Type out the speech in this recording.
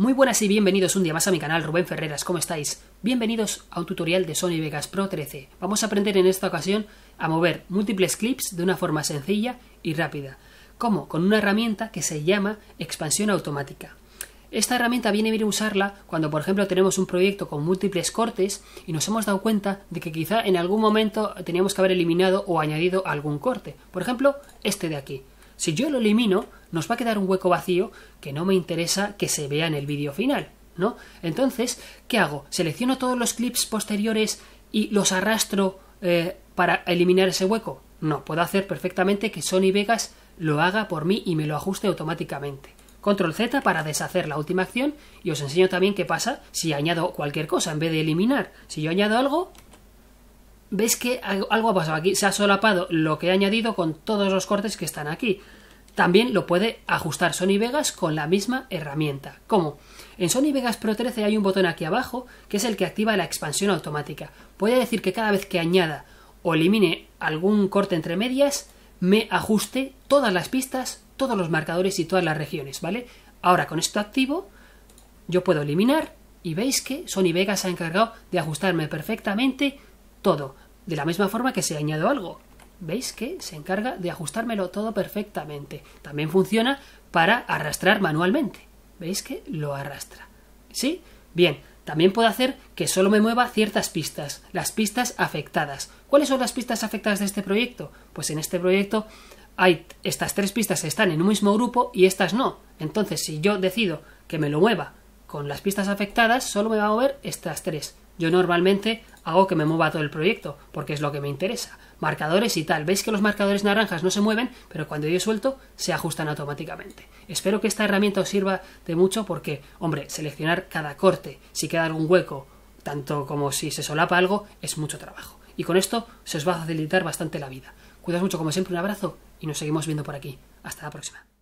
Muy buenas y bienvenidos un día más a mi canal Rubén Ferreras, ¿cómo estáis? Bienvenidos a un tutorial de Sony Vegas Pro 13. Vamos a aprender en esta ocasión a mover múltiples clips de una forma sencilla y rápida. ¿Cómo? Con una herramienta que se llama expansión automática. Esta herramienta viene a usarla cuando, por ejemplo, tenemos un proyecto con múltiples cortes y nos hemos dado cuenta de que quizá en algún momento teníamos que haber eliminado o añadido algún corte. Por ejemplo, este de aquí. Si yo lo elimino, nos va a quedar un hueco vacío que no me interesa que se vea en el vídeo final, ¿no? Entonces, ¿qué hago? ¿Selecciono todos los clips posteriores y los arrastro eh, para eliminar ese hueco? No, puedo hacer perfectamente que Sony Vegas lo haga por mí y me lo ajuste automáticamente. Control Z para deshacer la última acción y os enseño también qué pasa si añado cualquier cosa en vez de eliminar. Si yo añado algo, Veis que algo ha pasado aquí. Se ha solapado lo que he añadido con todos los cortes que están aquí. También lo puede ajustar Sony Vegas con la misma herramienta. ¿Cómo? En Sony Vegas Pro 13 hay un botón aquí abajo que es el que activa la expansión automática. Puede decir que cada vez que añada o elimine algún corte entre medias, me ajuste todas las pistas, todos los marcadores y todas las regiones, ¿vale? Ahora con esto activo, yo puedo eliminar y veis que Sony Vegas ha encargado de ajustarme perfectamente todo, de la misma forma que si añado algo. ¿Veis que se encarga de ajustármelo todo perfectamente? También funciona para arrastrar manualmente. ¿Veis que lo arrastra? ¿Sí? Bien, también puedo hacer que solo me mueva ciertas pistas, las pistas afectadas. ¿Cuáles son las pistas afectadas de este proyecto? Pues en este proyecto hay estas tres pistas están en un mismo grupo y estas no. Entonces, si yo decido que me lo mueva con las pistas afectadas, solo me va a mover estas tres. Yo normalmente hago que me mueva todo el proyecto, porque es lo que me interesa. Marcadores y tal. Veis que los marcadores naranjas no se mueven, pero cuando yo suelto se ajustan automáticamente. Espero que esta herramienta os sirva de mucho porque, hombre, seleccionar cada corte, si queda algún hueco, tanto como si se solapa algo, es mucho trabajo. Y con esto se os va a facilitar bastante la vida. Cuidaos mucho como siempre, un abrazo y nos seguimos viendo por aquí. Hasta la próxima.